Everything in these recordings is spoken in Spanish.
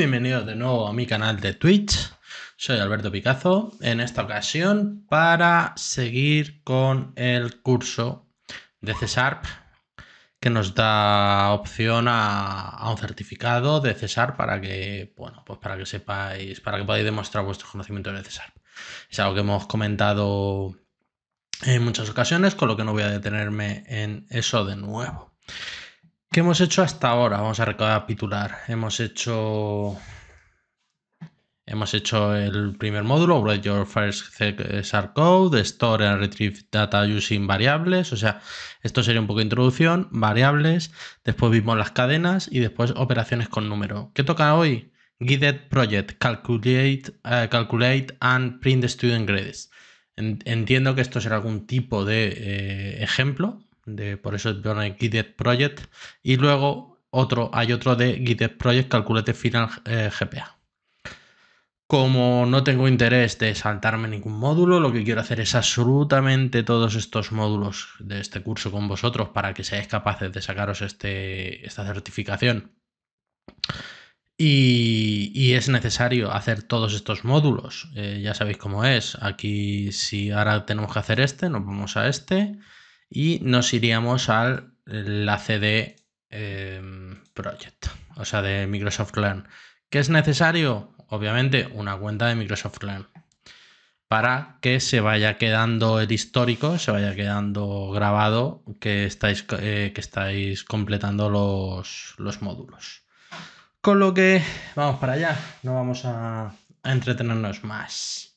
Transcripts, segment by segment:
bienvenidos de nuevo a mi canal de Twitch. Soy Alberto Picazo, en esta ocasión para seguir con el curso de C que nos da opción a, un certificado de César para que, bueno, pues para que sepáis, para que podáis demostrar vuestro conocimiento de Cesarp. Es algo que hemos comentado en muchas ocasiones, con lo que no voy a detenerme en eso de nuevo. ¿Qué hemos hecho hasta ahora? Vamos a recapitular. Hemos hecho. Hemos hecho el primer módulo, Write Your First CSR Code, Store and Retrieve Data Using Variables. O sea, esto sería un poco de introducción, variables. Después vimos las cadenas y después operaciones con número. ¿Qué toca hoy? Guided Project, Calculate, eh, calculate and Print Student Grades. Entiendo que esto será algún tipo de eh, ejemplo, por eso pone Github Project. Y luego otro, hay otro de Github Project Calculate Final eh, GPA. Como no tengo interés de saltarme ningún módulo, lo que quiero hacer es absolutamente todos estos módulos de este curso con vosotros para que seáis capaces de sacaros este, esta certificación. Y, es necesario hacer todos estos módulos. Eh, ya sabéis cómo es. Aquí si ahora tenemos que hacer este, nos vamos a este y nos iríamos al enlace de em, Project, o sea, de Microsoft Learn. ¿Qué es necesario? Obviamente una cuenta de Microsoft Learn para que se vaya quedando el histórico, se vaya quedando grabado que estáis, eh, que estáis completando los, módulos. Con lo que vamos para allá, no vamos a entretenernos más.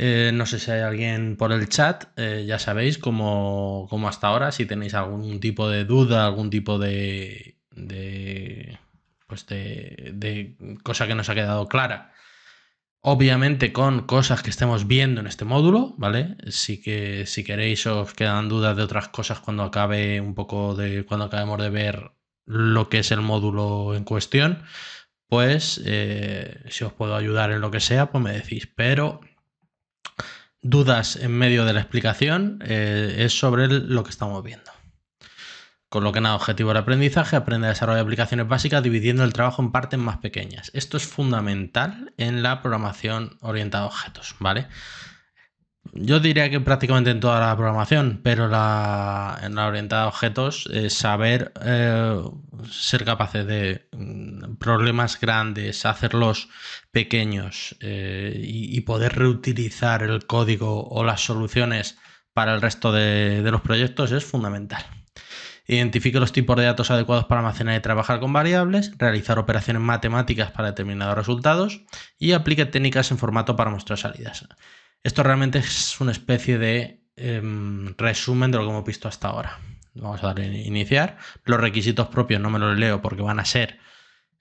Eh, no sé si hay alguien por el chat, eh, ya sabéis, como, hasta ahora, si tenéis algún tipo de duda, algún tipo de, de pues de, cosa que nos ha quedado clara. Obviamente con cosas que estemos viendo en este módulo, ¿vale? si que si queréis os quedan dudas de otras cosas cuando acabe un poco de cuando acabemos de ver lo que es el módulo en cuestión, pues eh, si os puedo ayudar en lo que sea, pues me decís. Pero dudas en medio de la explicación eh, es sobre lo que estamos viendo. Con lo que nada, objetivo de aprendizaje, aprende a desarrollar aplicaciones básicas dividiendo el trabajo en partes más pequeñas. Esto es fundamental en la programación orientada a objetos, ¿vale? yo diría que prácticamente en toda la programación, pero en la orientada a objetos, eh, saber eh, ser capaces de mm, problemas grandes, hacerlos pequeños eh, y, poder reutilizar el código o las soluciones para el resto de, de los proyectos es fundamental. Identifique los tipos de datos adecuados para almacenar y trabajar con variables, realizar operaciones matemáticas para determinados resultados y aplique técnicas en formato para mostrar salidas. Esto realmente es una especie de em, resumen de lo que hemos visto hasta ahora. Vamos a darle a iniciar. Los requisitos propios no me los leo porque van a ser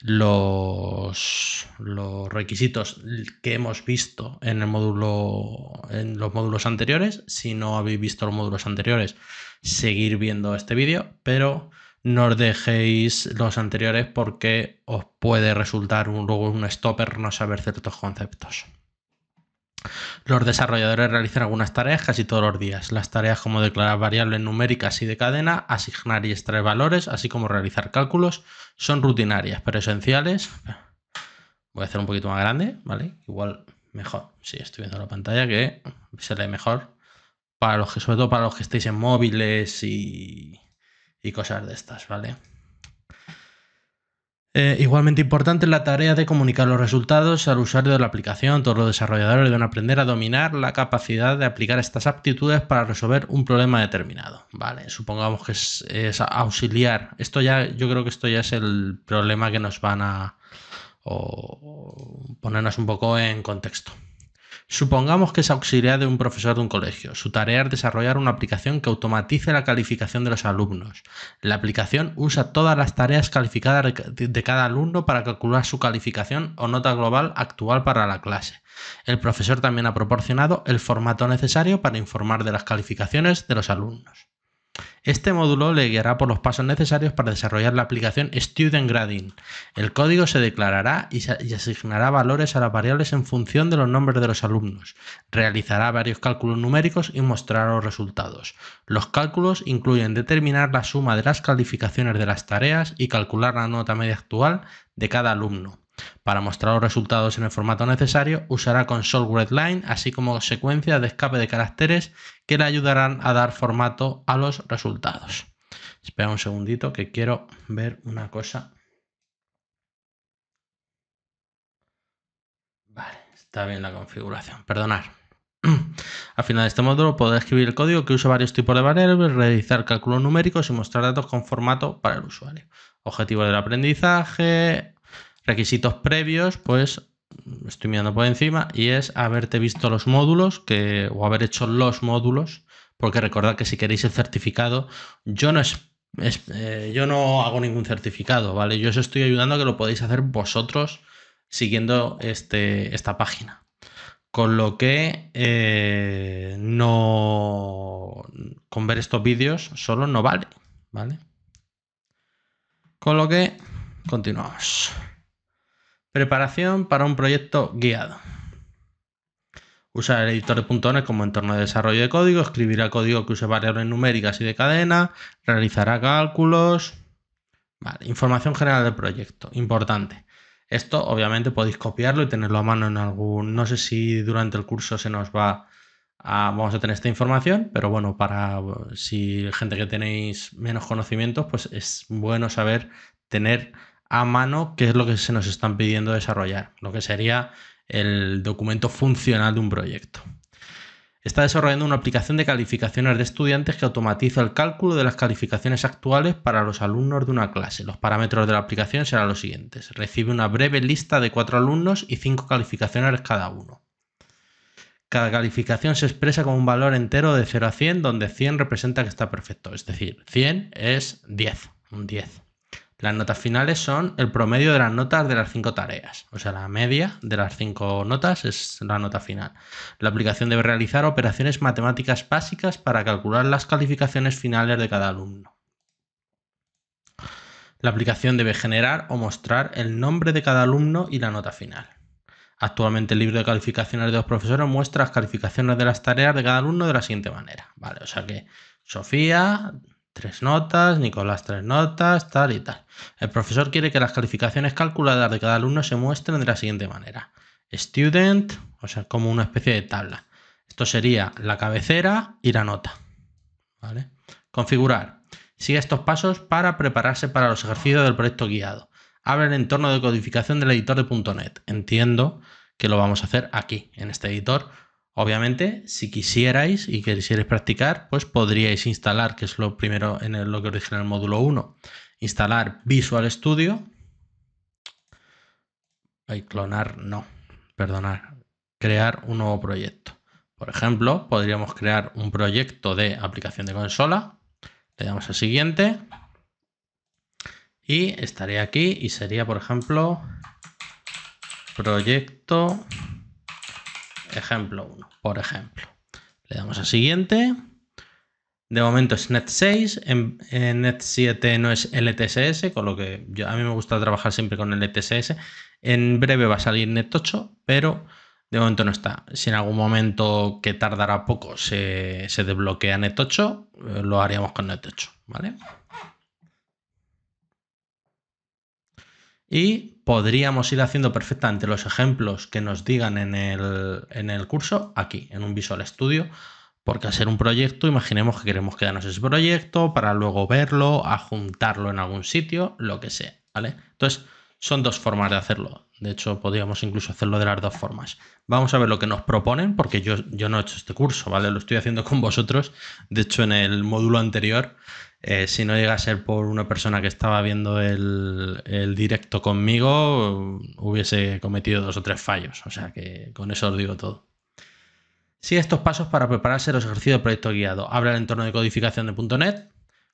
los, los requisitos que hemos visto en el módulo en los módulos anteriores. Si no habéis visto los módulos anteriores, seguir viendo este vídeo, pero no os dejéis los anteriores porque os puede resultar un, luego un stopper no saber ciertos conceptos. Los desarrolladores realizan algunas tareas casi todos los días. Las tareas como declarar variables numéricas y de cadena, asignar y extraer valores, así como realizar cálculos, son rutinarias, pero esenciales. Voy a hacer un poquito más grande, ¿vale? Igual mejor. Sí, estoy viendo la pantalla que se lee mejor. Para los que, sobre todo para los que estéis en móviles y, y cosas de estas, ¿vale? Eh, igualmente importante es la tarea de comunicar los resultados al usuario de la aplicación. Todos los desarrolladores deben aprender a dominar la capacidad de aplicar estas aptitudes para resolver un problema determinado. Vale, supongamos que es, auxiliar. Esto ya, yo creo que esto ya es el problema que nos van a ponernos un poco en contexto. Supongamos que es auxiliar de un profesor de un colegio. Su tarea es desarrollar una aplicación que automatice la calificación de los alumnos. La aplicación usa todas las tareas calificadas de cada alumno para calcular su calificación o nota global actual para la clase. El profesor también ha proporcionado el formato necesario para informar de las calificaciones de los alumnos. Este módulo le guiará por los pasos necesarios para desarrollar la aplicación Student Grading. El código se declarará y, asignará valores a las variables en función de los nombres de los alumnos. Realizará varios cálculos numéricos y mostrará los resultados. Los cálculos incluyen determinar la suma de las calificaciones de las tareas y calcular la nota media actual de cada alumno. Para mostrar los resultados en el formato necesario, usará console redline, así como secuencias de escape de caracteres que le ayudarán a dar formato a los resultados. Espera un segundito que quiero ver una cosa. Vale, está bien la configuración, perdonad. Al final de este módulo podrá escribir el código que usa varios tipos de variables, realizar cálculos numéricos y mostrar datos con formato para el usuario. Objetivo del aprendizaje, Requisitos previos, pues estoy mirando por encima y es haberte visto los módulos que, o haber hecho los módulos, porque recordad que si queréis el certificado, yo no es, eh, yo no hago ningún certificado, ¿vale? Yo os estoy ayudando a que lo podéis hacer vosotros siguiendo este, esta página. Con lo que eh, no con ver estos vídeos solo no vale, ¿vale? Con lo que continuamos. Preparación para un proyecto guiado. Usar el editor de puntones como entorno de desarrollo de código, escribirá código que use variables numéricas y de cadena, realizará cálculos. información general del proyecto, importante. Esto obviamente podéis copiarlo y tenerlo a mano en algún... No sé si durante el curso se nos va a... Vamos a tener esta información, pero bueno, para si gente que tenéis menos conocimientos, pues es bueno saber tener a mano qué es lo que se nos están pidiendo desarrollar, lo que sería el documento funcional de un proyecto. Está desarrollando una aplicación de calificaciones de estudiantes que automatiza el cálculo de las calificaciones actuales para los alumnos de una clase. Los parámetros de la aplicación serán los siguientes. Recibe una breve lista de cuatro alumnos y cinco calificaciones cada uno. Cada calificación se expresa con un valor entero de 0 a 100, donde 100 representa que está perfecto, es decir, 100 es 10, un 10. Las notas finales son el promedio de las notas de las cinco tareas, o sea, la media de las cinco notas es la nota final. La aplicación debe realizar operaciones matemáticas básicas para calcular las calificaciones finales de cada alumno. La aplicación debe generar o mostrar el nombre de cada alumno y la nota final. Actualmente el libro de calificaciones de los profesores muestra las calificaciones de las tareas de cada alumno de la siguiente manera. Vale, o sea que Sofía tres notas, Nicolás tres notas, tal y tal. El profesor quiere que las calificaciones calculadas de cada alumno se muestren de la siguiente manera. Student, o sea, como una especie de tabla. Esto sería la cabecera y la nota. Configurar. Sigue estos pasos para prepararse para los ejercicios del proyecto guiado. Abre el entorno de codificación del editor de .NET. Entiendo que lo vamos a hacer aquí, en este editor, Obviamente, si quisierais y quisierais practicar, pues podríais instalar, que es lo primero en el, lo que os el módulo 1, instalar Visual Studio. y clonar, no, perdonar, crear un nuevo proyecto. Por ejemplo, podríamos crear un proyecto de aplicación de consola. Le damos al siguiente. Y estaría aquí y sería, por ejemplo, proyecto ejemplo 1, por ejemplo. Le damos a siguiente. De momento es NET 6, en, NET 7 no es LTSS, con lo que a mí me gusta trabajar siempre con LTSS. En breve va a salir NET 8, pero de momento no está. Si en algún momento que tardará poco se, desbloquea NET 8, eh, lo haríamos con NET 8, ¿vale? Y podríamos ir haciendo perfectamente los ejemplos que nos digan en el, curso aquí, en un Visual Studio, porque hacer un proyecto, imaginemos que queremos quedarnos ese proyecto para luego verlo, adjuntarlo en algún sitio, lo que sea, ¿vale? Entonces, son dos formas de hacerlo. De hecho, podríamos incluso hacerlo de las dos formas. Vamos a ver lo que nos proponen, porque yo, yo no he hecho este curso, ¿vale? Lo estoy haciendo con vosotros. De hecho, en el módulo anterior eh, si no llega a ser por una persona que estaba viendo el, directo conmigo, hubiese cometido dos o tres fallos. O sea que con eso os digo todo. Sigue estos pasos para prepararse los ejercicios de proyecto guiado. Abre el entorno de codificación de .NET,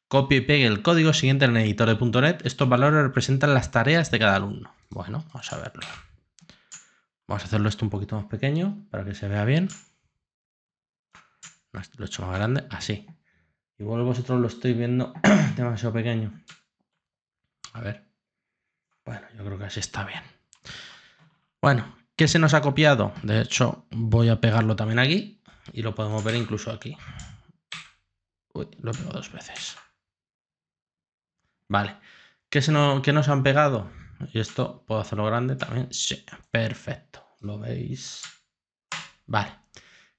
copia y pegue el código siguiente en el editor de .NET. Estos valores representan las tareas de cada alumno. Bueno, vamos a verlo. Vamos a hacerlo esto un poquito más pequeño para que se vea bien. Lo he hecho más grande, así. Igual vosotros lo estoy viendo demasiado pequeño. A ver. Bueno, yo creo que así está bien. Bueno, ¿qué se nos ha copiado? De hecho, voy a pegarlo también aquí y lo podemos ver incluso aquí. Uy, lo pegado dos veces. Vale. ¿Qué, se no, ¿Qué nos han pegado? Y esto puedo hacerlo grande también. Sí, perfecto. ¿Lo veis? Vale.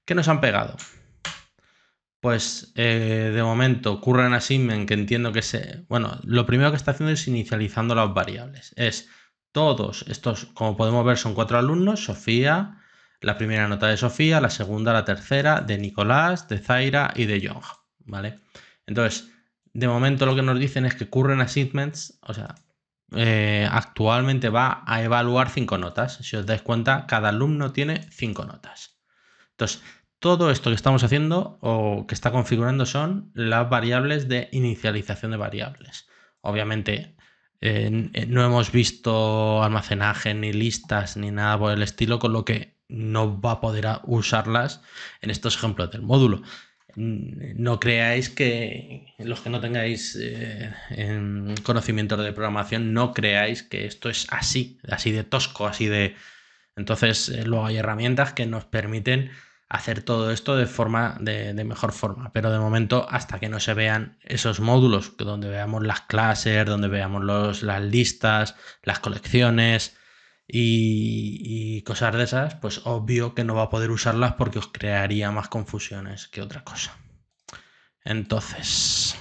¿Qué nos han pegado? pues eh, de momento ocurren Assignment, que entiendo que se. Bueno, lo primero que está haciendo es inicializando las variables. Es todos estos, como podemos ver, son cuatro alumnos: Sofía, la primera nota de Sofía, la segunda, la tercera, de Nicolás, de Zaira y de Jong. ¿Vale? Entonces, de momento lo que nos dicen es que current assignments, o sea, eh, actualmente va a evaluar cinco notas. Si os dais cuenta, cada alumno tiene cinco notas. Entonces, todo esto que estamos haciendo o que está configurando son las variables de inicialización de variables. Obviamente no hemos visto almacenaje ni listas ni nada por el estilo, con lo que no va a poder usarlas en estos ejemplos del módulo. No creáis que los que no tengáis eh, conocimiento de programación, no creáis que esto es así, así de tosco, así de... Entonces, eh, luego hay herramientas que nos permiten hacer todo esto de forma de, mejor forma. Pero de momento, hasta que no se vean esos módulos, donde veamos las clases, donde veamos las listas, las colecciones y, cosas de esas, pues obvio que no va a poder usarlas porque os crearía más confusiones que otra cosa. Entonces.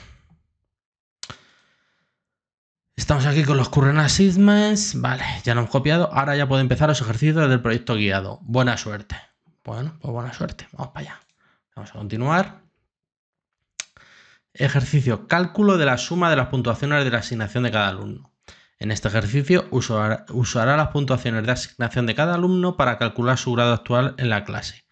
Estamos aquí con los current assignments. Vale, ya lo hemos copiado. Ahora ya puedo empezar los ejercicios del proyecto guiado. Buena suerte. Bueno, pues buena suerte. Vamos para allá. Vamos a continuar. Ejercicio. Cálculo de la suma de las puntuaciones de la asignación de cada alumno. En este ejercicio usará las puntuaciones de asignación de cada alumno para calcular su grado actual en la clase.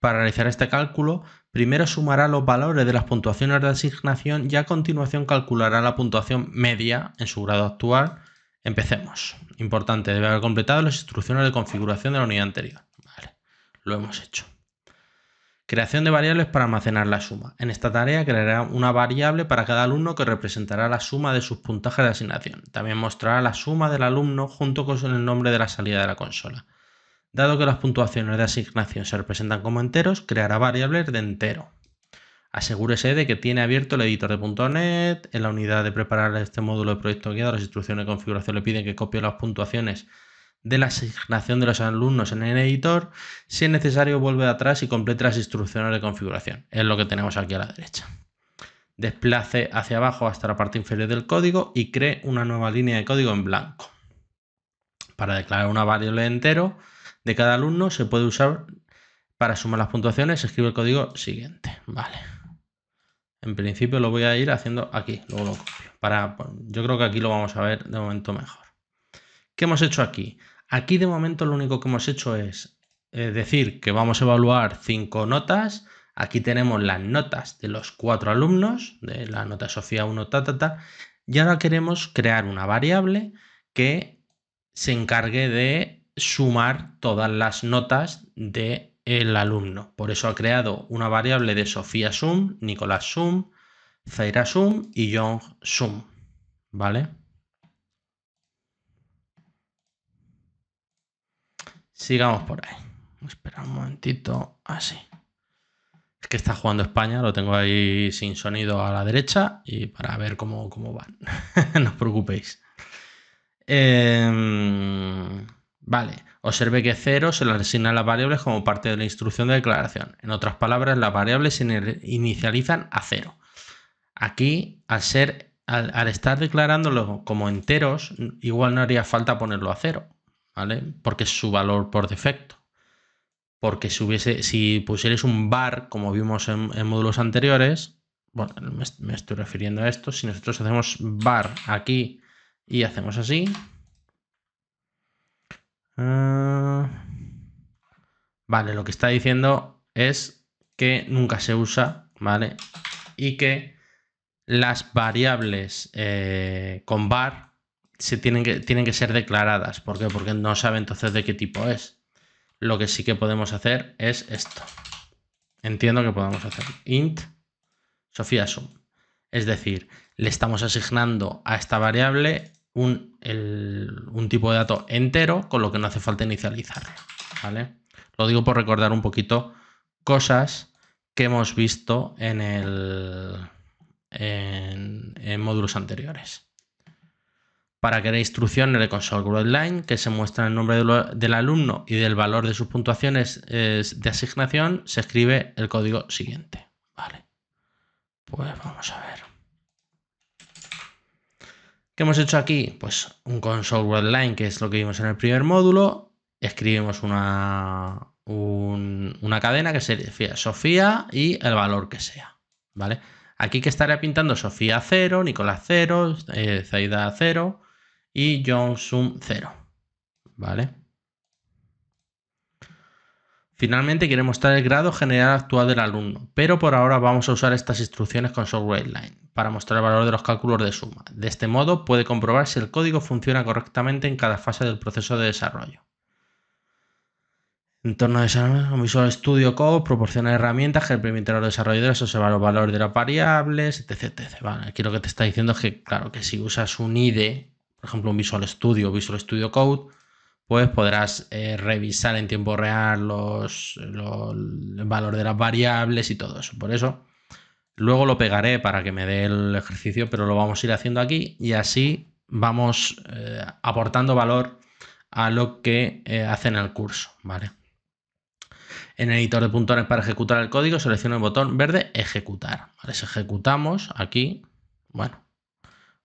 Para realizar este cálculo, primero sumará los valores de las puntuaciones de asignación y a continuación calculará la puntuación media en su grado actual. Empecemos. Importante, debe haber completado las instrucciones de configuración de la unidad anterior. Lo hemos hecho. Creación de variables para almacenar la suma. En esta tarea creará una variable para cada alumno que representará la suma de sus puntajes de asignación. También mostrará la suma del alumno junto con el nombre de la salida de la consola. Dado que las puntuaciones de asignación se representan como enteros, creará variables de entero. Asegúrese de que tiene abierto el editor de .NET. En la unidad de preparar este módulo de proyecto guiado, las instrucciones de configuración le piden que copie las puntuaciones de la asignación de los alumnos en el editor, si es necesario vuelve atrás y complete las instrucciones de configuración, es lo que tenemos aquí a la derecha. Desplace hacia abajo hasta la parte inferior del código y cree una nueva línea de código en blanco. Para declarar una variable entero de cada alumno se puede usar para sumar las puntuaciones, escribe el código siguiente. Vale. En principio lo voy a ir haciendo aquí, luego lo copio. Para, yo creo que aquí lo vamos a ver de momento mejor. ¿Qué hemos hecho aquí? Aquí de momento lo único que hemos hecho es eh, decir que vamos a evaluar cinco notas. Aquí tenemos las notas de los cuatro alumnos, de la nota Sofía 1, ta, ta, ta. Y ahora queremos crear una variable que se encargue de sumar todas las notas del el alumno. Por eso ha creado una variable de Sofía Sum, Nicolás Sum, Zaira Sum y John Sum. ¿Vale? Sigamos por ahí. Espera un momentito. Así. Es que está jugando España, lo tengo ahí sin sonido a la derecha y para ver cómo, cómo van. no os preocupéis. Em, vale. Observe que cero se le a las variables como parte de la instrucción de declaración. En otras palabras, las variables se inicializan a cero. Aquí, al, ser, al estar declarándolo como enteros, igual no haría falta ponerlo a cero porque es su valor por defecto. Porque si, hubiese, si pusieres un bar, como vimos en, módulos anteriores, bueno, me, estoy refiriendo a esto, si nosotros hacemos bar aquí y hacemos así, ah, vale, lo que está diciendo es que nunca se usa, ¿vale? Y que las variables eh, con bar tienen que, tienen que ser declaradas. ¿Por qué? Porque no sabe entonces de qué tipo es. Lo que sí que podemos hacer es esto. Entiendo que podemos hacer int Sofía Es decir, le estamos asignando a esta variable un, tipo de dato entero, con lo que no hace falta inicializar. ¿vale? Lo digo por recordar un poquito cosas que hemos visto en, el, en módulos anteriores para que instrucción instrucciones el Console WordLine que se muestra el nombre del alumno y del valor de sus puntuaciones de asignación, se escribe el código siguiente. Vale. Pues vamos a ver. ¿Qué hemos hecho aquí? Pues un console WordLine, que es lo que vimos en el primer módulo. Escribimos una, cadena que sería Sofía y el valor que sea. ¿Vale? Aquí que estaría pintando Sofía 0, Nicolás 0, eh, Zaida 0 y sum 0. ¿Vale? Finalmente quiere mostrar el grado general actual del alumno, pero por ahora vamos a usar estas instrucciones con SoftwareLine para mostrar el valor de los cálculos de suma. De este modo puede comprobar si el código funciona correctamente en cada fase del proceso de desarrollo. En torno de desarrollo, Visual Studio Code proporciona herramientas que permiten a los desarrolladores observar los valores de las variables, etc. aquí lo que te está diciendo es que, claro, que si usas un IDE por ejemplo, un Visual Studio, Visual Studio Code, pues podrás eh, revisar en tiempo real los, los, el valor de las variables y todo eso. Por eso, luego lo pegaré para que me dé el ejercicio, pero lo vamos a ir haciendo aquí y así vamos eh, aportando valor a lo que eh, hacen el curso, ¿vale? En el editor de puntones para ejecutar el código selecciono el botón verde ejecutar, ejecutamos aquí, bueno,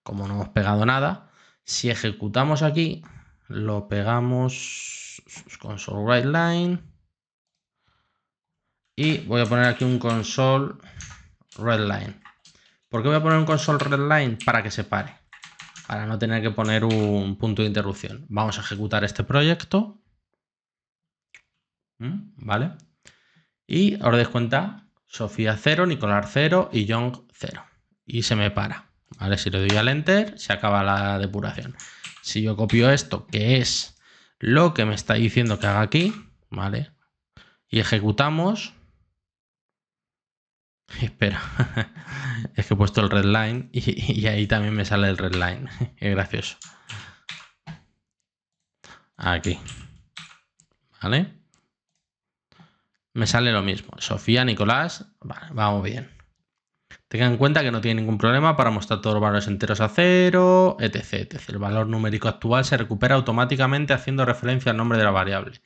como no hemos pegado nada, si ejecutamos aquí, lo pegamos console write line y voy a poner aquí un console redline. ¿Por qué voy a poner un console redline? Para que se pare, para no tener que poner un punto de interrupción. Vamos a ejecutar este proyecto. ¿Mm? ¿Vale? Y ahora dais cuenta, Sofía 0, Nicolás 0 y Young 0. Y se me para. ¿Vale? Si le doy al Enter, se acaba la depuración. Si yo copio esto, que es lo que me está diciendo que haga aquí, ¿vale? Y ejecutamos. Espera, es que he puesto el red y, y ahí también me sale el red line es gracioso. Aquí. ¿Vale? Me sale lo mismo. Sofía, Nicolás. vamos bien. Tengan en cuenta que no tiene ningún problema para mostrar todos los valores enteros a cero, etc, El valor numérico actual se recupera automáticamente haciendo referencia al nombre de la variable.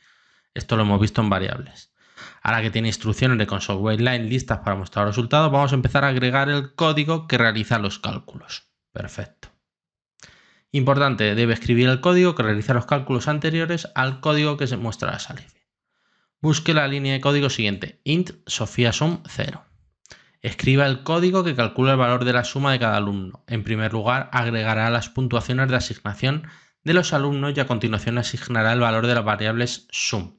Esto lo hemos visto en variables. Ahora que tiene instrucciones de console line listas para mostrar los resultados, vamos a empezar a agregar el código que realiza los cálculos. Perfecto. Importante, debe escribir el código que realiza los cálculos anteriores al código que se muestra a salida. Busque la línea de código siguiente, int sofiasum 0. Escriba el código que calcula el valor de la suma de cada alumno. En primer lugar, agregará las puntuaciones de asignación de los alumnos y a continuación asignará el valor de las variables sum.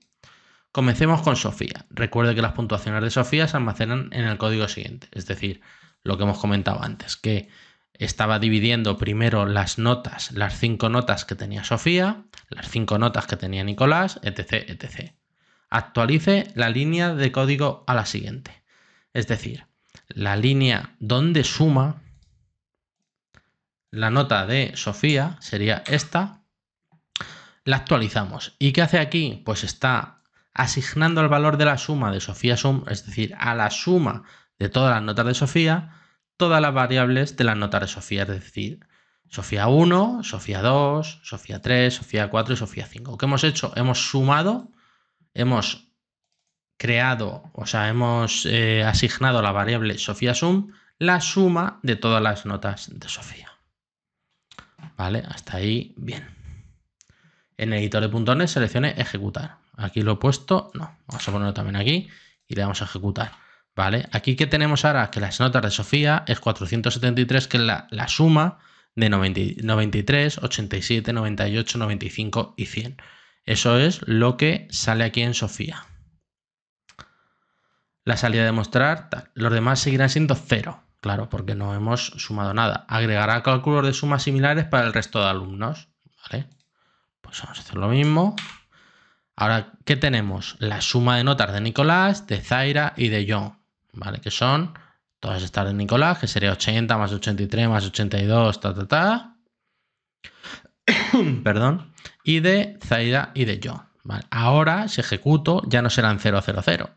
Comencemos con Sofía. Recuerde que las puntuaciones de Sofía se almacenan en el código siguiente, es decir, lo que hemos comentado antes, que estaba dividiendo primero las notas, las cinco notas que tenía Sofía, las cinco notas que tenía Nicolás, etc. etc. Actualice la línea de código a la siguiente. Es decir, la línea donde suma la nota de Sofía, sería esta, la actualizamos. ¿Y qué hace aquí? Pues está asignando el valor de la suma de Sofía Sum, es decir, a la suma de todas las notas de Sofía, todas las variables de las notas de Sofía, es decir, Sofía 1, Sofía 2, Sofía 3, Sofía 4 y Sofía 5. ¿Qué hemos hecho? Hemos sumado, hemos creado, o sea, hemos eh, asignado la variable Sofía Sum la suma de todas las notas de Sofía. Vale, hasta ahí bien. En editor de puntones seleccione ejecutar. Aquí lo he puesto, no, vamos a ponerlo también aquí y le damos a ejecutar. Vale, aquí que tenemos ahora que las notas de Sofía es 473, que es la, suma de 90, 93, 87, 98, 95 y 100. Eso es lo que sale aquí en Sofía la salida de mostrar, los demás seguirán siendo cero, claro, porque no hemos sumado nada. Agregará cálculos de sumas similares para el resto de alumnos, ¿vale? Pues vamos a hacer lo mismo. Ahora, ¿qué tenemos? La suma de notas de Nicolás, de Zaira y de John, ¿vale? Que son todas estas de Nicolás, que sería 80 más 83 más 82, ta, ta, ta. Perdón. Y de Zaira y de John. ¿vale? Ahora, si ejecuto, ya no serán 0, 0, 0,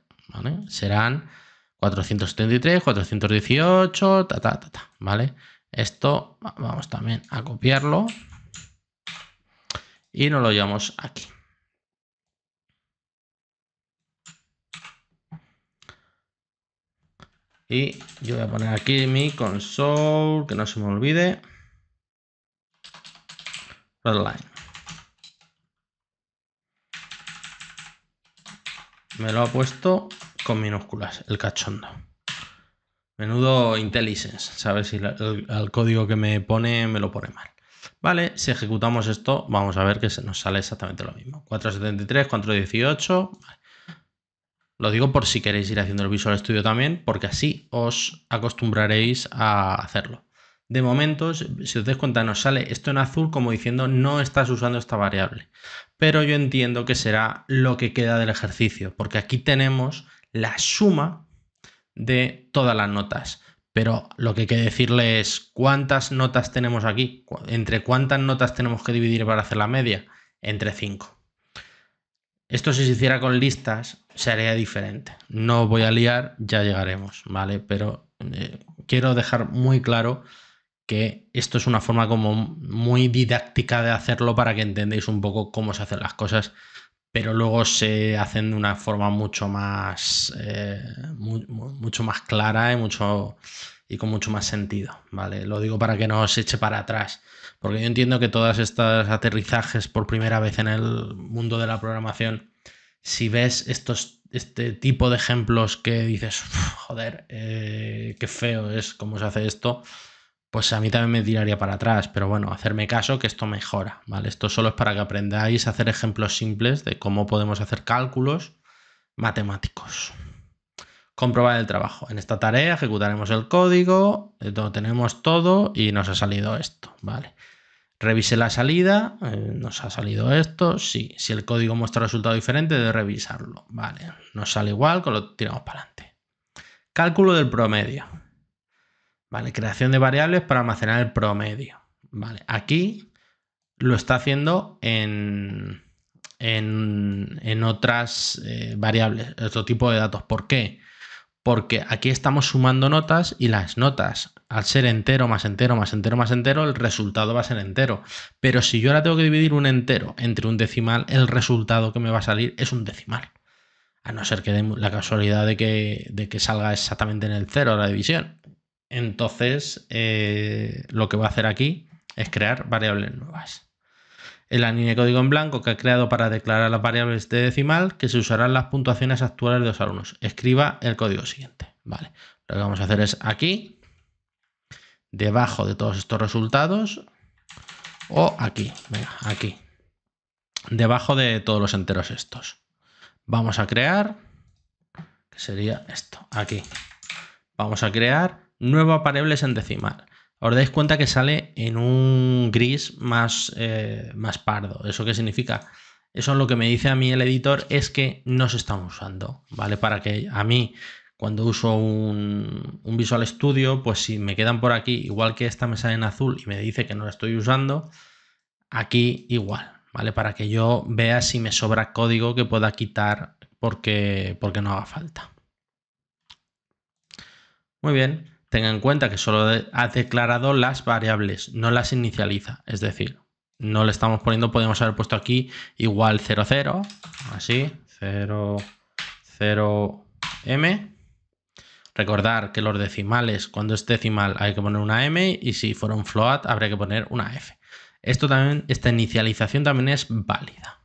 Serán 473, 418, ta, ta, ta, ta, ¿vale? Esto vamos también a copiarlo y nos lo llevamos aquí. Y yo voy a poner aquí mi console, que no se me olvide. Redline. Me lo ha puesto con minúsculas, el cachondo. Menudo intelligence, Sabes si el, código que me pone me lo pone mal. Vale, si ejecutamos esto, vamos a ver que se nos sale exactamente lo mismo. 473, 418. Lo digo por si queréis ir haciendo el Visual Studio también, porque así os acostumbraréis a hacerlo. De momento, si os dais cuenta, nos sale esto en azul como diciendo no estás usando esta variable pero yo entiendo que será lo que queda del ejercicio, porque aquí tenemos la suma de todas las notas. Pero lo que hay que decirle es cuántas notas tenemos aquí, entre cuántas notas tenemos que dividir para hacer la media, entre 5. Esto si se hiciera con listas sería diferente. No voy a liar, ya llegaremos, ¿vale? Pero eh, quiero dejar muy claro esto es una forma como muy didáctica de hacerlo para que entendáis un poco cómo se hacen las cosas, pero luego se hacen de una forma mucho más, eh, mucho más clara y, mucho, y con mucho más sentido, ¿vale? Lo digo para que no os eche para atrás, porque yo entiendo que todas estos aterrizajes por primera vez en el mundo de la programación, si ves estos este tipo de ejemplos que dices, joder, eh, qué feo es cómo se hace esto, pues a mí también me tiraría para atrás, pero bueno, hacerme caso que esto mejora, ¿vale? Esto solo es para que aprendáis a hacer ejemplos simples de cómo podemos hacer cálculos matemáticos. Comprobar el trabajo. En esta tarea ejecutaremos el código, eh, tenemos todo y nos ha salido esto, ¿vale? Revise la salida, eh, nos ha salido esto, sí. Si el código muestra resultado diferente, de revisarlo, ¿vale? Nos sale igual, lo tiramos para adelante. Cálculo del promedio. ¿Vale? Creación de variables para almacenar el promedio. ¿Vale? Aquí lo está haciendo en, en, otras eh, variables, otro tipo de datos. ¿Por qué? Porque aquí estamos sumando notas y las notas, al ser entero, más entero, más entero, más entero, el resultado va a ser entero. Pero si yo ahora tengo que dividir un entero entre un decimal, el resultado que me va a salir es un decimal. A no ser que la casualidad de que, de que salga exactamente en el cero la división entonces, eh, lo que va a hacer aquí es crear variables nuevas. El anime de código en blanco que ha creado para declarar las variables de decimal que se usarán las puntuaciones actuales de los alumnos. Escriba el código siguiente. Vale. Lo que vamos a hacer es aquí, debajo de todos estos resultados, o aquí, venga, aquí, debajo de todos los enteros estos. Vamos a crear, que sería esto, aquí. Vamos a crear Nuevo variables en decimal. Os dais cuenta que sale en un gris más, eh, más pardo. ¿Eso qué significa? Eso es lo que me dice a mí el editor es que no se están usando, ¿vale? Para que a mí, cuando uso un, Visual Studio, pues si me quedan por aquí, igual que esta me sale en azul y me dice que no la estoy usando, aquí igual, ¿vale? Para que yo vea si me sobra código que pueda quitar porque, porque no haga falta. Muy bien. Tenga en cuenta que solo ha declarado las variables, no las inicializa. Es decir, no le estamos poniendo, podemos haber puesto aquí igual 00, así, 0, 0, m. Recordar que los decimales, cuando es decimal hay que poner una m y si fuera un float habría que poner una f. Esto también, esta inicialización también es válida.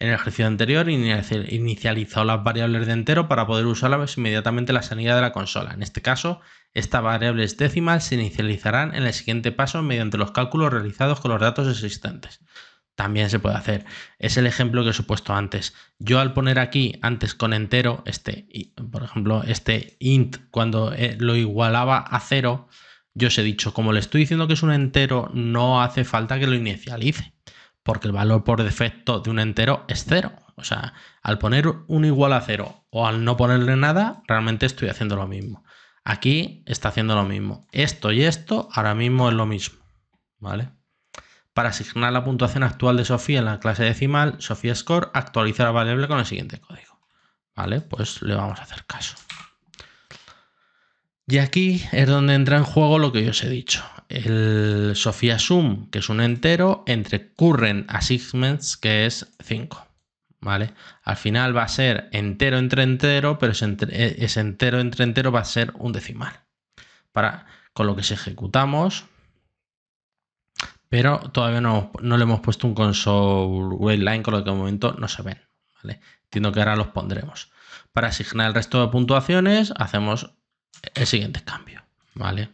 En el ejercicio anterior inicializó las variables de entero para poder usarlas inmediatamente la salida de la consola. En este caso, estas variables décimas se inicializarán en el siguiente paso mediante los cálculos realizados con los datos existentes. También se puede hacer. Es el ejemplo que os he puesto antes. Yo al poner aquí antes con entero, este, por ejemplo, este int cuando eh, lo igualaba a cero, yo os he dicho, como le estoy diciendo que es un entero, no hace falta que lo inicialice porque el valor por defecto de un entero es cero. O sea, al poner un igual a cero o al no ponerle nada, realmente estoy haciendo lo mismo. Aquí está haciendo lo mismo. Esto y esto ahora mismo es lo mismo. ¿Vale? Para asignar la puntuación actual de Sofía en la clase decimal, Sofía Score actualizará variable con el siguiente código. ¿Vale? Pues le vamos a hacer caso. Y aquí es donde entra en juego lo que yo os he dicho. El Sofía Sum, que es un entero, entre current assignments, que es 5. ¿Vale? Al final va a ser entero entre entero, pero eh, ese entero entre entero va a ser un decimal. Para, con lo que se ejecutamos, pero todavía no, le hemos puesto un console line con lo que de momento no se ven. ¿vale? Entiendo que ahora los pondremos. Para asignar el resto de puntuaciones, hacemos el siguiente cambio, ¿vale?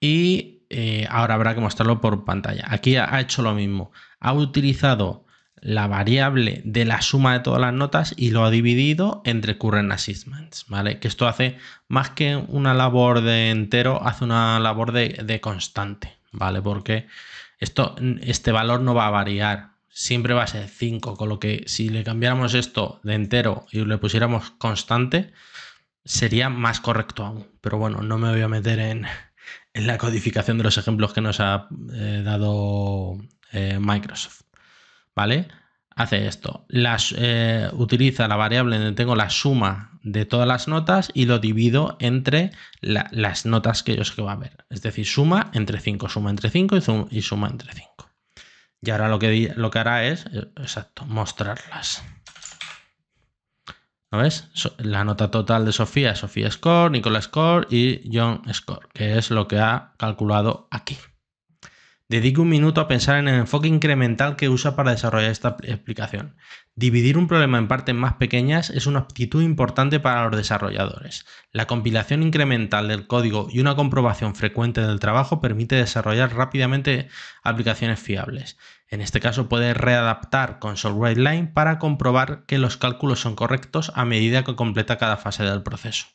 Y eh, ahora habrá que mostrarlo por pantalla. Aquí ha hecho lo mismo. Ha utilizado la variable de la suma de todas las notas y lo ha dividido entre current assignments, ¿vale? Que esto hace más que una labor de entero, hace una labor de, de constante, ¿vale? Porque esto, este valor no va a variar, siempre va a ser 5, con lo que si le cambiáramos esto de entero y le pusiéramos constante, sería más correcto aún. Pero bueno, no me voy a meter en, la codificación de los ejemplos que nos ha eh, dado eh, Microsoft. ¿Vale? Hace esto. Las, eh, utiliza la variable donde tengo la suma de todas las notas y lo divido entre las notas que yo que va a ver. Es decir, suma entre 5, suma entre 5 y, suma, entre 5. Y ahora lo que, lo que hará es, exacto, mostrarlas. ¿Sabes? La nota total de Sofía, Sofía Score, nicolás Score y John Score, que es lo que ha calculado aquí. Dedique un minuto a pensar en el enfoque incremental que usa para desarrollar esta explicación. Dividir un problema en partes más pequeñas es una aptitud importante para los desarrolladores. La compilación incremental del código y una comprobación frecuente del trabajo permite desarrollar rápidamente aplicaciones fiables. En este caso puede readaptar con Line para comprobar que los cálculos son correctos a medida que completa cada fase del proceso.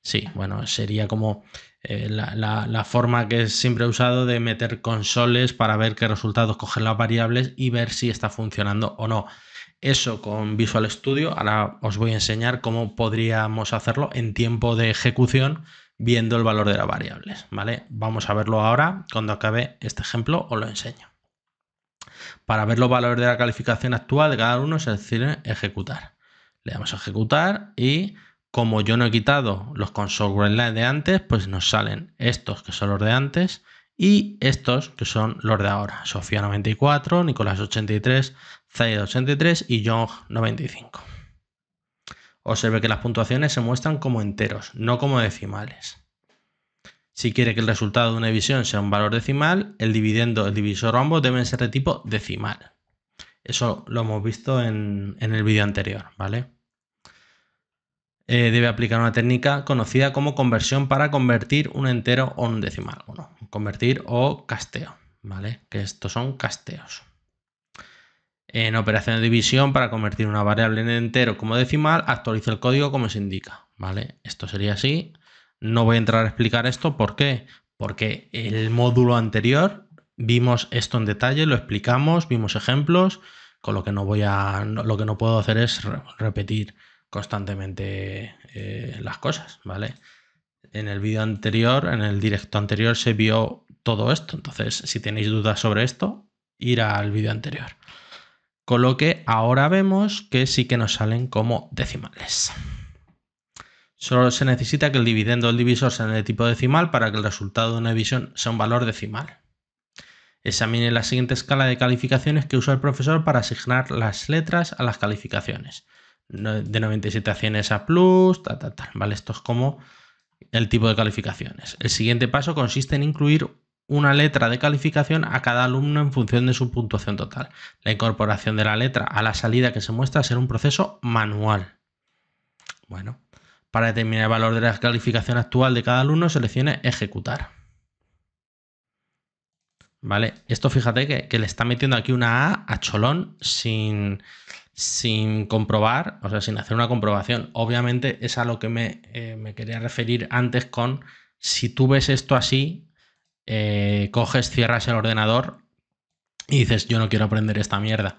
Sí, bueno, sería como eh, la, forma que siempre he usado de meter consoles para ver qué resultados cogen las variables y ver si está funcionando o no. Eso con Visual Studio, ahora os voy a enseñar cómo podríamos hacerlo en tiempo de ejecución viendo el valor de las variables, ¿vale? Vamos a verlo ahora, cuando acabe este ejemplo os lo enseño. Para ver los valores de la calificación actual de cada uno, se decir, ejecutar. Le damos a ejecutar y como yo no he quitado los console greenlight de antes, pues nos salen estos que son los de antes y estos que son los de ahora. Sofía 94, Nicolás 83, Zaya, 83 y Young 95. Observe que las puntuaciones se muestran como enteros, no como decimales. Si quiere que el resultado de una división sea un valor decimal, el dividendo, el divisor o ambos deben ser de tipo decimal. Eso lo hemos visto en, en el vídeo anterior, ¿vale? Eh, debe aplicar una técnica conocida como conversión para convertir un entero o un decimal. convertir o casteo, ¿vale? Que estos son casteos. En operación de división, para convertir una variable en entero como decimal, actualiza el código como se indica, ¿vale? Esto sería así. No voy a entrar a explicar esto, ¿por qué? Porque el módulo anterior vimos esto en detalle, lo explicamos, vimos ejemplos, con lo que no voy a, lo que no puedo hacer es repetir constantemente eh, las cosas, ¿vale? En el vídeo anterior, en el directo anterior se vio todo esto, entonces si tenéis dudas sobre esto, ir al vídeo anterior. Con lo que ahora vemos que sí que nos salen como decimales. Solo se necesita que el dividendo del divisor sea de tipo decimal para que el resultado de una división sea un valor decimal. Examine la siguiente escala de calificaciones que usa el profesor para asignar las letras a las calificaciones de 97 a 100 A+, ta, ta, ¿vale? Esto es como el tipo de calificaciones. El siguiente paso consiste en incluir una letra de calificación a cada alumno en función de su puntuación total. La incorporación de la letra a la salida que se muestra será un proceso manual. Bueno, para determinar el valor de la calificación actual de cada alumno, seleccione ejecutar. ¿Vale? Esto fíjate que, que le está metiendo aquí una A a cholón sin, sin comprobar, o sea, sin hacer una comprobación. Obviamente es a lo que me, eh, quería referir antes con, si tú ves esto así, eh, coges, cierras el ordenador y dices, yo no quiero aprender esta mierda.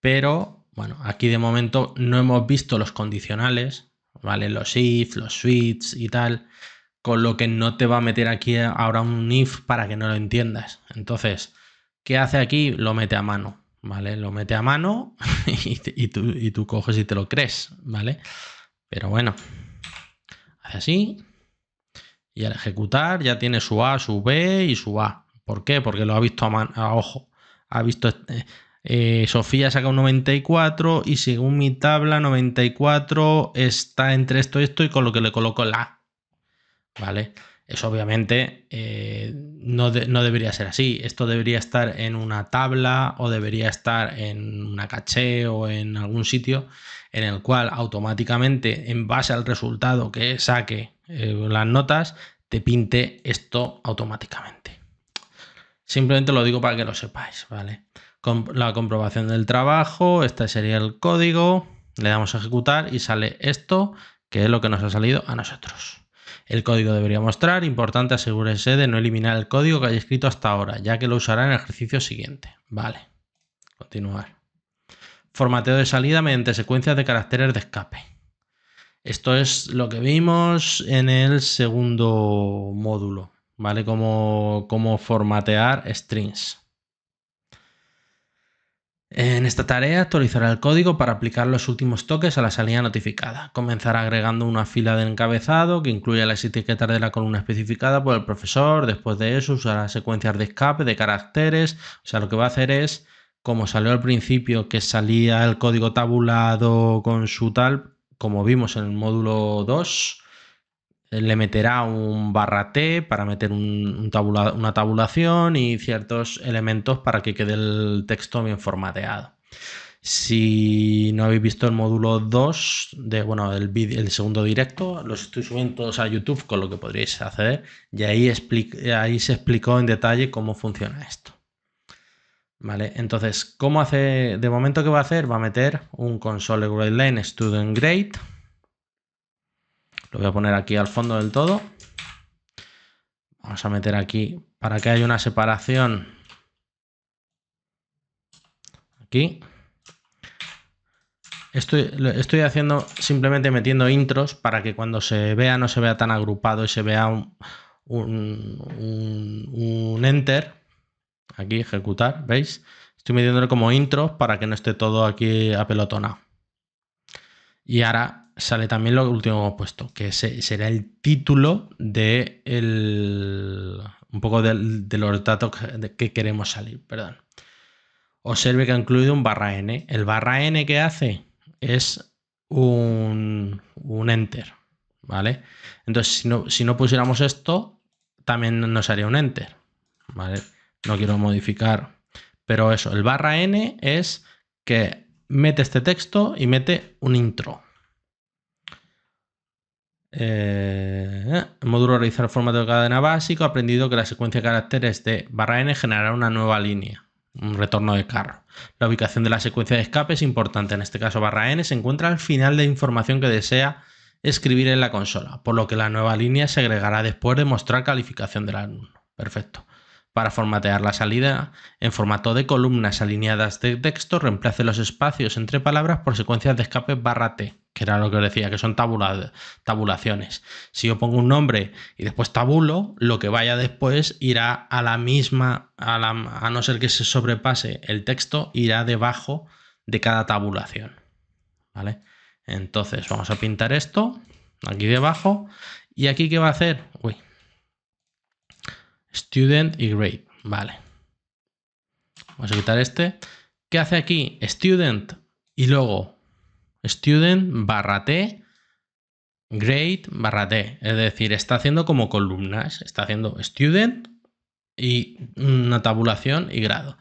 Pero, bueno, aquí de momento no hemos visto los condicionales, ¿vale? Los if, los switch y tal, con lo que no te va a meter aquí ahora un if para que no lo entiendas. Entonces, ¿qué hace aquí? Lo mete a mano. ¿vale? Lo mete a mano y, tú, coges y te lo crees, ¿vale? Pero bueno, hace así y al ejecutar ya tiene su A, su B y su A. ¿Por qué? Porque lo ha visto a, ojo. Ha visto... Eh, eh, Sofía saca un 94 y según mi tabla 94 está entre esto y esto y con lo que le coloco la. ¿Vale? Eso obviamente eh, no, debería ser así. Esto debería estar en una tabla o debería estar en una caché o en algún sitio en el cual automáticamente, en base al resultado que saque eh, las notas, te pinte esto automáticamente. Simplemente lo digo para que lo sepáis, ¿vale? Con la comprobación del trabajo, este sería el código, le damos a ejecutar y sale esto, que es lo que nos ha salido a nosotros. El código debería mostrar, importante asegúrese de no eliminar el código que haya escrito hasta ahora, ya que lo usará en el ejercicio siguiente. Vale, continuar. Formateo de salida mediante secuencias de caracteres de escape. Esto es lo que vimos en el segundo módulo, ¿vale? Cómo, formatear strings. En esta tarea actualizará el código para aplicar los últimos toques a la salida notificada. Comenzará agregando una fila de encabezado que incluya las etiquetas de la columna especificada por el profesor. Después de eso usará secuencias de escape de caracteres. O sea, lo que va a hacer es, como salió al principio que salía el código tabulado con su tal, como vimos en el módulo 2, le meterá un barra T para meter una tabulación y ciertos elementos para que quede el texto bien formateado. Si no habéis visto el módulo 2 de bueno, el, segundo directo, los estoy subiendo todos a YouTube con lo que podréis acceder y ahí, se explicó en detalle cómo funciona esto. Vale, entonces, ¿cómo hace? De momento, ¿qué va a hacer? Va a meter un console grade line student grade lo voy a poner aquí al fondo del todo. Vamos a meter aquí para que haya una separación. Aquí. Estoy, estoy, haciendo simplemente metiendo intros para que cuando se vea no se vea tan agrupado y se vea un, enter. Aquí ejecutar, ¿veis? Estoy metiéndole como intros para que no esté todo aquí a apelotonado. Y ahora sale también lo último que hemos puesto, que será el título de el, un poco de, los datos que queremos salir, perdón. Observe que ha incluido un barra n. El barra n que hace es un, enter, ¿vale? Entonces, si no, si no pusiéramos esto, también nos haría un enter, ¿vale? No quiero modificar, pero eso, el barra n es que mete este texto y mete un intro. Eh, el eh, módulo realizar formato de cadena básico. aprendido que la secuencia de caracteres de barra n generará una nueva línea, un retorno de carro. La ubicación de la secuencia de escape es importante. En este caso, barra n se encuentra al final de información que desea escribir en la consola, por lo que la nueva línea se agregará después de mostrar calificación del alumno. Perfecto. Para formatear la salida, en formato de columnas alineadas de texto, reemplace los espacios entre palabras por secuencias de escape barra T que era lo que os decía, que son tabulaciones. Si yo pongo un nombre y después tabulo, lo que vaya después irá a la misma, a, no ser que se sobrepase el texto, irá debajo de cada tabulación. ¿Vale? Entonces vamos a pintar esto aquí debajo. ¿Y aquí qué va a hacer? Uy. Student y grade. Vale. Vamos a quitar este. ¿Qué hace aquí? Student y luego student barra t grade barra t. Es decir, está haciendo como columnas, está haciendo student y una tabulación y grado.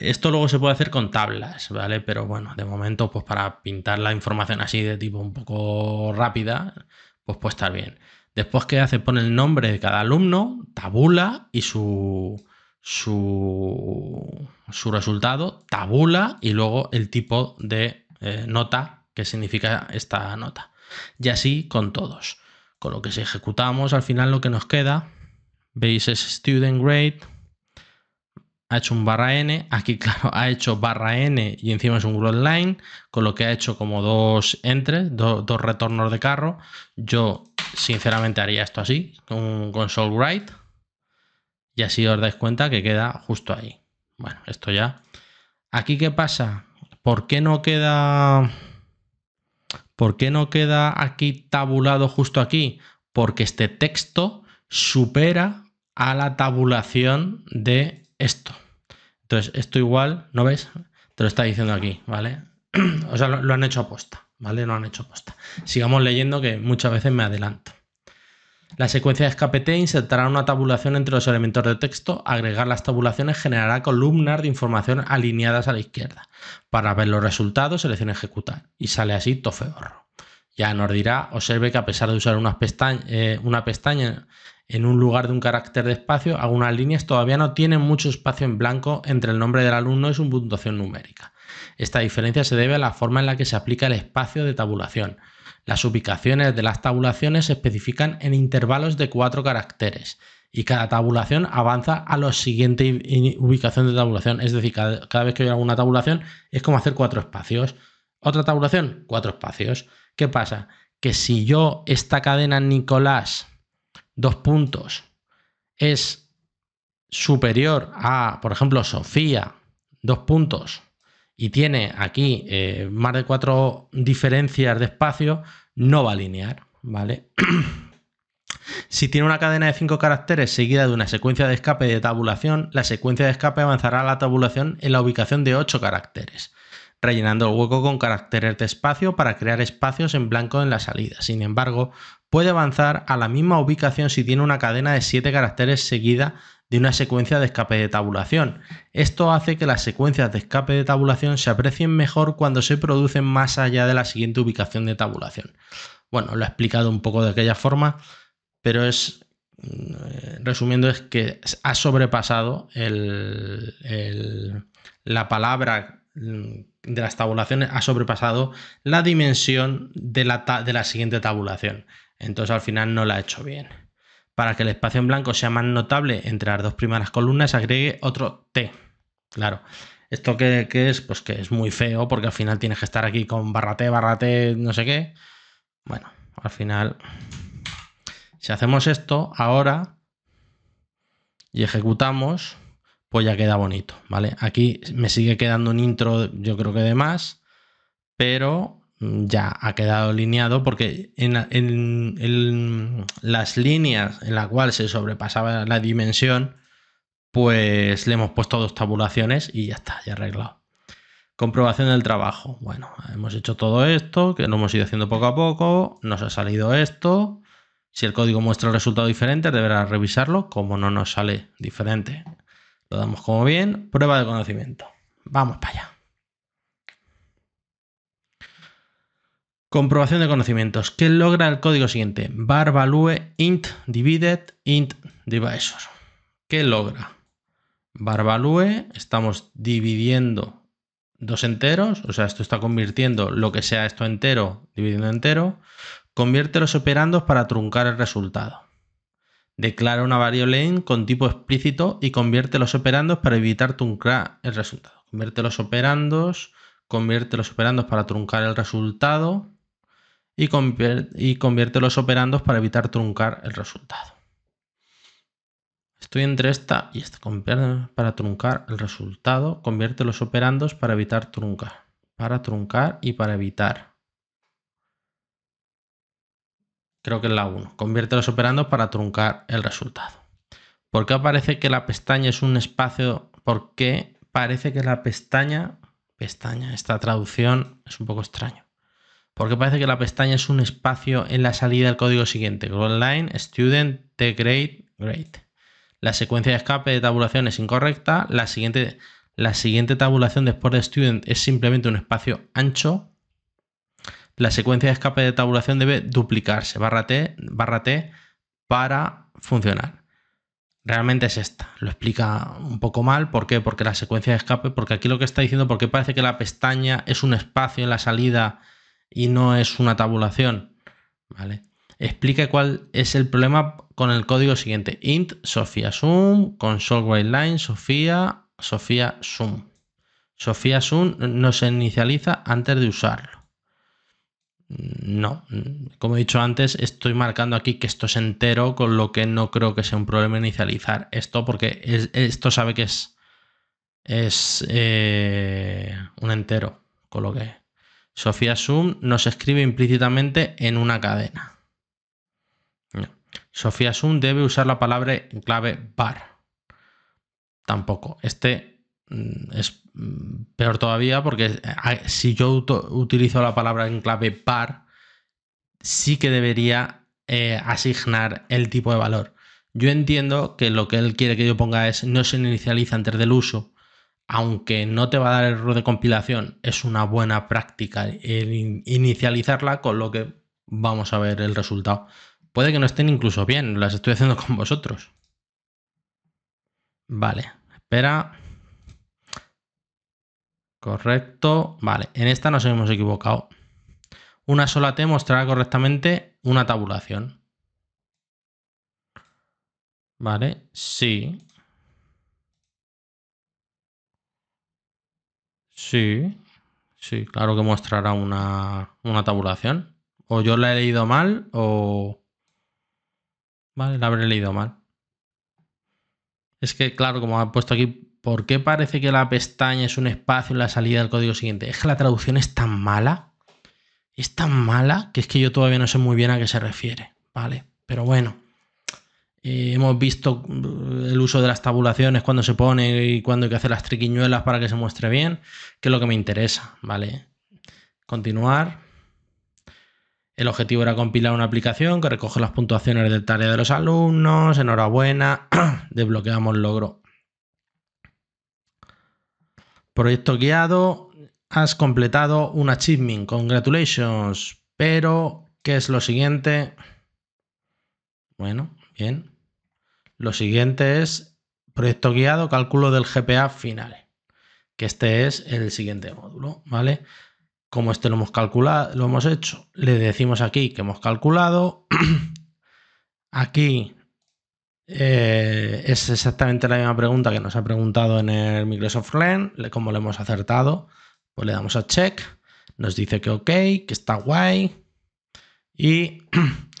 Esto luego se puede hacer con tablas, ¿vale? Pero bueno, de momento, pues para pintar la información así de tipo un poco rápida, pues puede estar bien. Después, ¿qué hace? Pone el nombre de cada alumno, tabula y su, su, su resultado, tabula y luego el tipo de eh, nota, que significa esta nota. Y así con todos. Con lo que si ejecutamos, al final lo que nos queda, veis, es student grade, ha hecho un barra n, aquí claro, ha hecho barra n y encima es un roll line, con lo que ha hecho como dos entres, dos retornos de carro. Yo sinceramente haría esto así, un console write, y así os dais cuenta que queda justo ahí. Bueno, esto ya. Aquí qué pasa? ¿por qué no queda... no queda aquí tabulado justo aquí? Porque este texto supera a la tabulación de esto. Entonces, esto igual, ¿no ves? Te lo está diciendo aquí, ¿vale? o sea, lo, han hecho aposta, ¿vale? No han hecho aposta. Sigamos leyendo que muchas veces me adelanto. La secuencia de escape insertará una tabulación entre los elementos de texto, agregar las tabulaciones generará columnas de información alineadas a la izquierda. Para ver los resultados, selecciona ejecutar y sale así tofeorro. Ya nos dirá, observe que a pesar de usar eh, una pestaña en un lugar de un carácter de espacio, algunas líneas todavía no tienen mucho espacio en blanco entre el nombre del alumno y su puntuación numérica. Esta diferencia se debe a la forma en la que se aplica el espacio de tabulación. Las ubicaciones de las tabulaciones se especifican en intervalos de cuatro caracteres y cada tabulación avanza a la siguiente ubicación de tabulación. Es decir, cada, vez que hay alguna tabulación es como hacer cuatro espacios. Otra tabulación, cuatro espacios. ¿Qué pasa? Que si yo esta cadena Nicolás, dos puntos, es superior a, por ejemplo, Sofía, dos puntos, y tiene aquí eh, más de cuatro diferencias de espacio, no va a alinear, ¿vale? si tiene una cadena de cinco caracteres seguida de una secuencia de escape de tabulación, la secuencia de escape avanzará a la tabulación en la ubicación de ocho caracteres, rellenando el hueco con caracteres de espacio para crear espacios en blanco en la salida. Sin embargo, puede avanzar a la misma ubicación si tiene una cadena de siete caracteres seguida de una secuencia de escape de tabulación. Esto hace que las secuencias de escape de tabulación se aprecien mejor cuando se producen más allá de la siguiente ubicación de tabulación. Bueno, lo he explicado un poco de aquella forma, pero es, mm, eh, resumiendo, es que ha sobrepasado la palabra mm, de las tabulaciones ha sobrepasado la dimensión de la, de la siguiente tabulación. Entonces al final no la ha hecho bien. Para que el espacio en blanco sea más notable entre las dos primeras columnas, agregue otro T. Claro. ¿Esto que, es? Pues que es muy feo porque al final tienes que estar aquí con barra T, barra T, no sé qué. Bueno, al final, si hacemos esto ahora y ejecutamos, pues ya queda bonito, ¿vale? Aquí me sigue quedando un intro, yo creo que de más, pero Mm, ya ha quedado alineado porque en, las líneas en las cuales se sobrepasaba la dimensión, pues le hemos puesto dos tabulaciones y ya está, ya arreglado. Comprobación del trabajo. Bueno, hemos hecho todo esto, que lo hemos ido haciendo poco a poco, nos ha salido esto. Si el código muestra el resultado diferente, deberá revisarlo. Como no nos sale diferente, lo damos como bien. Prueba de conocimiento. Vamos para allá. Comprobación de conocimientos, ¿Qué logra el código siguiente, var value int divided int divisor. ¿Qué logra? Var value, estamos dividiendo dos enteros, o sea, esto está convirtiendo lo que sea esto entero, dividiendo entero, convierte los operandos para truncar el resultado. Declara una variable int con tipo explícito y convierte los operandos para evitar truncar el resultado. Convierte los operandos, convierte los operandos para truncar el resultado y, convierte los operandos para evitar truncar el resultado. Estoy entre esta y esta. Para truncar el resultado, convierte los operandos para evitar truncar. Para truncar y para evitar. Creo que es la 1. Convierte los operandos para truncar el resultado. ¿Por qué aparece que la pestaña es un espacio? Porque parece que la pestaña, pestaña, esta traducción es un poco extraño porque parece que la pestaña es un espacio en la salida del código siguiente. online, student, T, grade. La secuencia de escape de tabulación es incorrecta. La siguiente, la siguiente tabulación después de student es simplemente un espacio ancho. La secuencia de escape de tabulación debe duplicarse, barra T, barra T, para funcionar realmente es esta. Lo explica un poco mal. ¿Por qué? Porque la secuencia de escape, porque aquí lo que está diciendo, porque parece que la pestaña es un espacio en la salida y no es una tabulación. ¿Vale? Explica cuál es el problema con el código siguiente. int Sofía sum console whiteline Sofía sum. no se inicializa antes de usarlo. No, como he dicho antes, estoy marcando aquí que esto es entero, con lo que no creo que sea un problema inicializar esto, porque esto sabe que es, es eh, un entero, con lo que Sofía Sum nos escribe implícitamente en una cadena. Sofía Sum debe usar la palabra en clave par. Tampoco. Este mm, es mm, peor todavía porque ah, si yo utilizo la palabra en clave par, sí que debería eh, asignar el tipo de valor. Yo entiendo que lo que él quiere que yo ponga es no se inicializa antes del uso, aunque no te va a dar error de compilación, es una buena práctica inicializarla, con lo que vamos a ver el resultado. Puede que no estén incluso bien, las estoy haciendo con vosotros. Vale, espera. Correcto. Vale, en esta nos hemos equivocado. Una sola T mostrará correctamente una tabulación. Vale, sí. Sí, sí, claro que mostrará una, tabulación. O yo la he leído mal o... Vale, la habré leído mal. Es que, claro, como ha puesto aquí, ¿por qué parece que la pestaña es un espacio en la salida del código siguiente? Es que la traducción es tan mala, es tan mala, que es que yo todavía no sé muy bien a qué se refiere, ¿vale? Pero bueno, eh, hemos visto mm, el uso de las tabulaciones, cuando se pone y cuando hay que hacer las triquiñuelas para que se muestre bien, que es lo que me interesa, ¿vale? Continuar. El objetivo era compilar una aplicación que recoge las puntuaciones de tarea de los alumnos, enhorabuena, desbloqueamos el logro. Proyecto guiado, has completado un achievement, congratulations, pero ¿qué es lo siguiente? Bueno, bien. Lo siguiente es proyecto guiado, cálculo del GPA final, que este es el siguiente módulo, ¿vale? Como este lo hemos calculado, lo hemos hecho, le decimos aquí que hemos calculado. aquí eh, es exactamente la misma pregunta que nos ha preguntado en el Microsoft Learn, como lo hemos acertado, pues le damos a check, nos dice que ok, que está guay y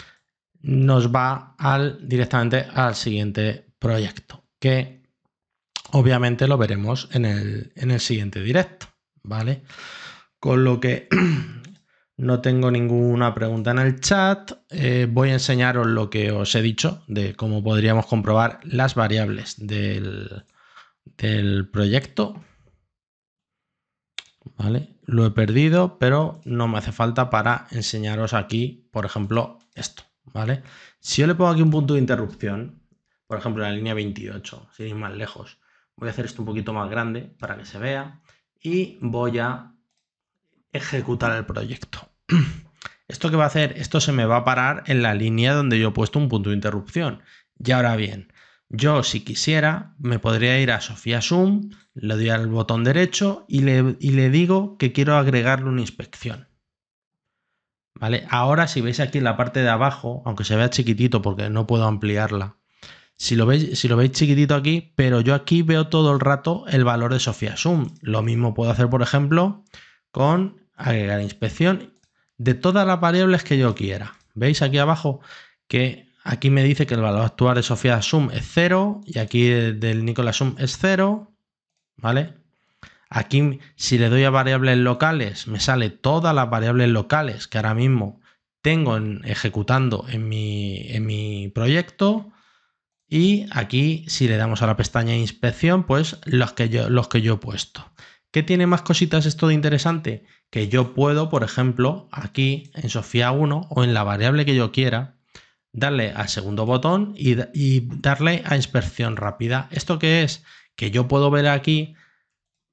nos va al, directamente al siguiente proyecto, que obviamente lo veremos en el, en el siguiente directo, ¿vale? Con lo que no tengo ninguna pregunta en el chat, eh, voy a enseñaros lo que os he dicho de cómo podríamos comprobar las variables del, proyecto. ¿Vale? Lo he perdido, pero no me hace falta para enseñaros aquí, por ejemplo, esto. ¿vale? Si yo le pongo aquí un punto de interrupción, por ejemplo, en la línea 28, si ir más lejos, voy a hacer esto un poquito más grande para que se vea y voy a ejecutar el proyecto. ¿Esto que va a hacer? Esto se me va a parar en la línea donde yo he puesto un punto de interrupción. Y ahora bien, yo si quisiera me podría ir a Sofía Zoom, le doy al botón derecho y le digo que quiero agregarle una inspección. ¿vale? Ahora si veis aquí en la parte de abajo, aunque se vea chiquitito porque no puedo ampliarla, si lo veis, si lo veis chiquitito aquí, pero yo aquí veo todo el rato el valor de Sofía Lo mismo puedo hacer, por ejemplo, con agregar inspección de todas las variables que yo quiera. ¿Veis aquí abajo que aquí me dice que el valor actual de Sofía es 0 y aquí del Nicolás Zoom es 0, ¿vale? Aquí, si le doy a variables locales, me sale todas las variables locales que ahora mismo tengo en, ejecutando en mi, en mi proyecto. Y aquí, si le damos a la pestaña inspección, pues los que yo, los que yo he puesto. ¿Qué tiene más cositas esto de interesante? Que yo puedo, por ejemplo, aquí en Sofía 1 o en la variable que yo quiera, darle al segundo botón y, y darle a inspección rápida. ¿Esto qué es? Que yo puedo ver aquí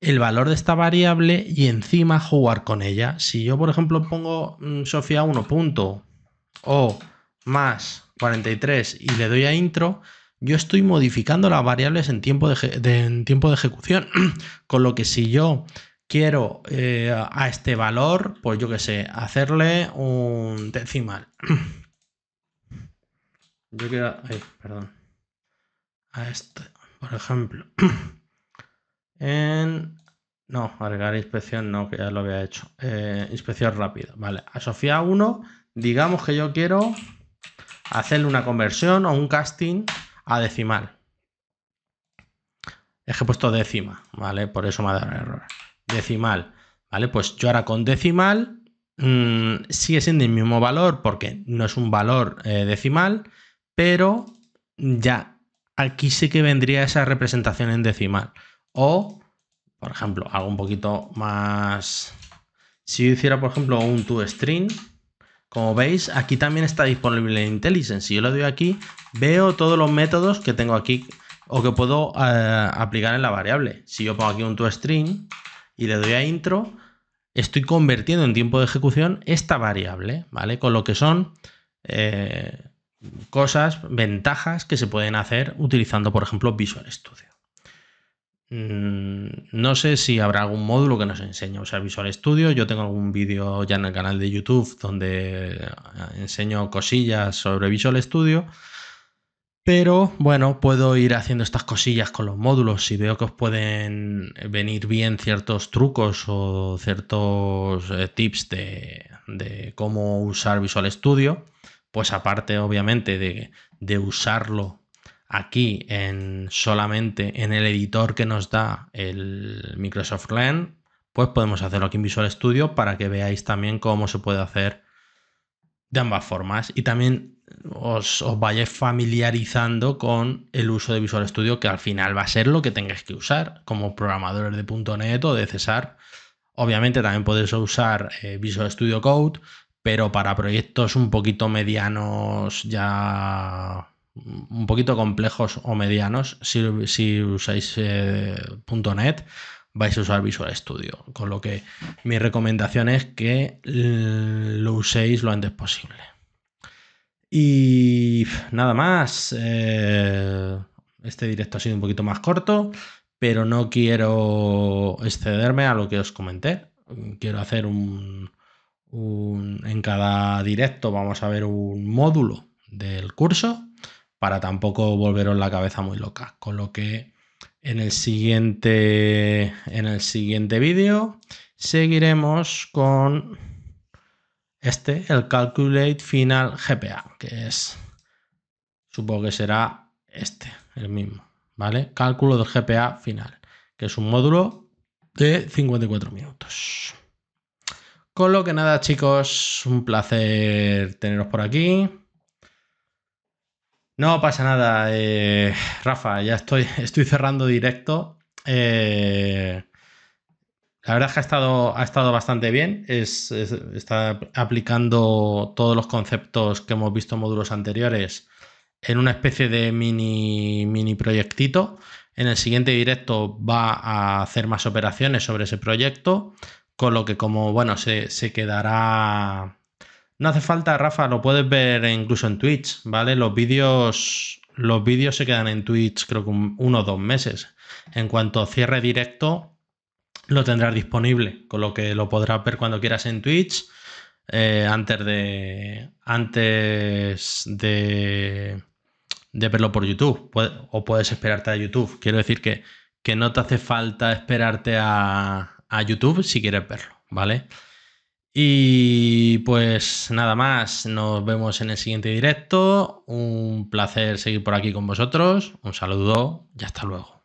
el valor de esta variable y encima jugar con ella. Si yo, por ejemplo, pongo mm, Sofía 1 o más 43 y le doy a intro, yo estoy modificando las variables en tiempo de, en tiempo de ejecución. con lo que si yo quiero eh, a este valor, pues yo que sé, hacerle un decimal. yo quiero... Ay, perdón. A este, por ejemplo. en... No, agregar inspección no, que ya lo había hecho. Eh, inspección rápida. Vale, a Sofía 1, digamos que yo quiero hacerle una conversión o un casting a decimal. Es que he puesto décima, ¿vale? Por eso me ha dado error. Decimal, ¿vale? Pues yo ahora con decimal mm, sigue siendo el mismo valor porque no es un valor eh, decimal, pero ya aquí sí que vendría esa representación en decimal. O, por ejemplo, algo un poquito más... Si yo hiciera, por ejemplo, un toString, como veis, aquí también está disponible IntelliSense. Si yo lo doy aquí, veo todos los métodos que tengo aquí o que puedo eh, aplicar en la variable. Si yo pongo aquí un toString y le doy a intro, estoy convirtiendo en tiempo de ejecución esta variable, ¿vale? Con lo que son eh, cosas, ventajas que se pueden hacer utilizando, por ejemplo, Visual Studio. Mm, no sé si habrá algún módulo que nos enseñe a usar Visual Studio. Yo tengo algún vídeo ya en el canal de YouTube donde eh, enseño cosillas sobre Visual Studio. Pero bueno, puedo ir haciendo estas cosillas con los módulos. Si veo que os pueden venir bien ciertos trucos o ciertos eh, tips de, cómo usar Visual Studio, pues aparte obviamente de, de usarlo aquí en solamente en el editor que nos da el Microsoft Lens, pues podemos hacerlo aquí en Visual Studio para que veáis también cómo se puede hacer de ambas formas y también os, vayáis familiarizando con el uso de Visual Studio que al final va a ser lo que tengáis que usar como programadores de .NET o de César. Obviamente también podéis usar eh, Visual Studio Code, pero para proyectos un poquito medianos ya un poquito complejos o medianos, si, usáis eh, .NET, vais a usar Visual Studio. Con lo que mi recomendación es que eh, lo uséis lo antes posible. Y nada más. Eh, este directo ha sido un poquito más corto, pero no quiero excederme a lo que os comenté. Quiero hacer un en cada directo vamos a ver un módulo del curso para tampoco volveros la cabeza muy loca. Con lo que en el siguiente, en el siguiente vídeo seguiremos con este, el Calculate Final GPA, que es, supongo que será este, el mismo, ¿vale? Cálculo del GPA final, que es un módulo de 54 minutos. Con lo que nada, chicos, un placer teneros por aquí. No pasa nada, eh, Rafa, ya estoy, estoy cerrando directo. Eh, la verdad es que ha estado, ha estado bastante bien, está aplicando todos los conceptos que hemos visto en módulos anteriores en una especie de mini, mini proyectito. En el siguiente directo va a hacer más operaciones sobre ese proyecto, con lo que como, bueno, se, se quedará no hace falta, Rafa, lo puedes ver incluso en Twitch, ¿vale? Los vídeos, los vídeos se quedan en Twitch creo que uno o dos meses. En cuanto cierre directo, lo tendrás disponible, con lo que lo podrás ver cuando quieras en Twitch. Eh, antes de. Antes de. verlo por YouTube. o puedes esperarte a YouTube. Quiero decir que, que no te hace falta esperarte a, a YouTube si quieres verlo, ¿vale? Y pues nada más, nos vemos en el siguiente directo. Un placer seguir por aquí con vosotros. Un saludo y hasta luego.